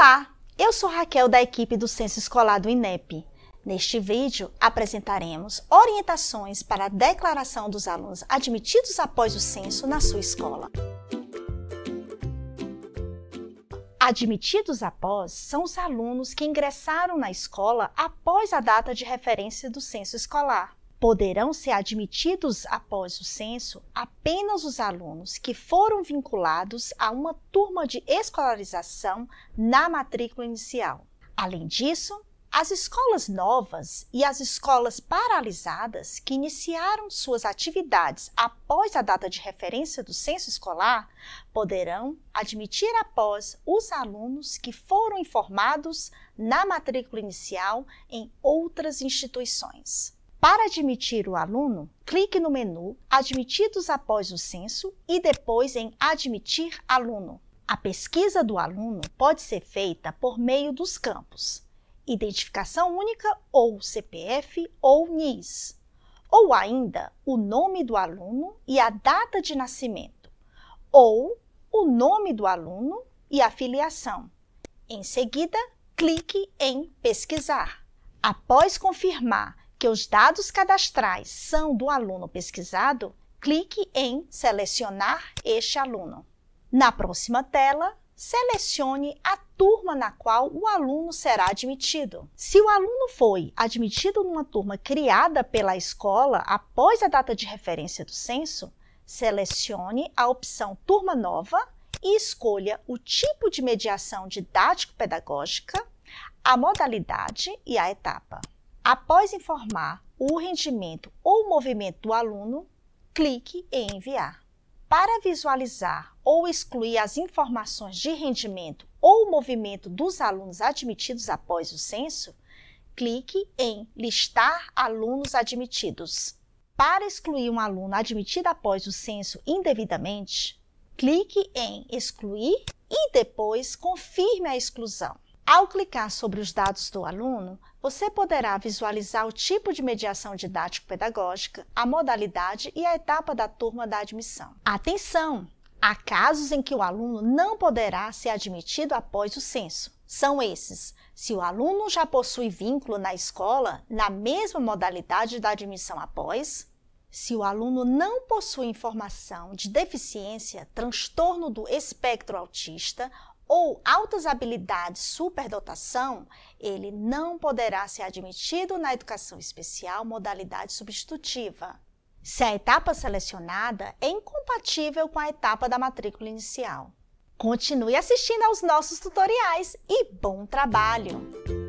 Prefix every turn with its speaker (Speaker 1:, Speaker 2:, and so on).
Speaker 1: Olá, eu sou Raquel da equipe do Censo Escolar do INEP. Neste vídeo apresentaremos orientações para a declaração dos alunos admitidos após o censo na sua escola. Admitidos após são os alunos que ingressaram na escola após a data de referência do censo escolar. Poderão ser admitidos após o censo apenas os alunos que foram vinculados a uma turma de escolarização na matrícula inicial. Além disso, as escolas novas e as escolas paralisadas que iniciaram suas atividades após a data de referência do censo escolar poderão admitir após os alunos que foram informados na matrícula inicial em outras instituições. Para admitir o aluno, clique no menu Admitidos após o censo e depois em Admitir aluno. A pesquisa do aluno pode ser feita por meio dos campos Identificação Única ou CPF ou NIS, ou ainda o nome do aluno e a data de nascimento, ou o nome do aluno e a filiação. Em seguida, clique em Pesquisar. Após confirmar que os dados cadastrais são do aluno pesquisado, clique em Selecionar este aluno. Na próxima tela, selecione a turma na qual o aluno será admitido. Se o aluno foi admitido numa turma criada pela escola após a data de referência do censo, selecione a opção Turma Nova e escolha o tipo de mediação didático-pedagógica, a modalidade e a etapa. Após informar o rendimento ou o movimento do aluno, clique em enviar. Para visualizar ou excluir as informações de rendimento ou movimento dos alunos admitidos após o censo, clique em listar alunos admitidos. Para excluir um aluno admitido após o censo indevidamente, clique em excluir e depois confirme a exclusão. Ao clicar sobre os dados do aluno, você poderá visualizar o tipo de mediação didático-pedagógica, a modalidade e a etapa da turma da admissão. Atenção! Há casos em que o aluno não poderá ser admitido após o censo. São esses: se o aluno já possui vínculo na escola, na mesma modalidade da admissão após, se o aluno não possui informação de deficiência, transtorno do espectro autista ou altas habilidades superdotação, ele não poderá ser admitido na educação especial modalidade substitutiva, se a etapa selecionada é incompatível com a etapa da matrícula inicial. Continue assistindo aos nossos tutoriais e bom trabalho!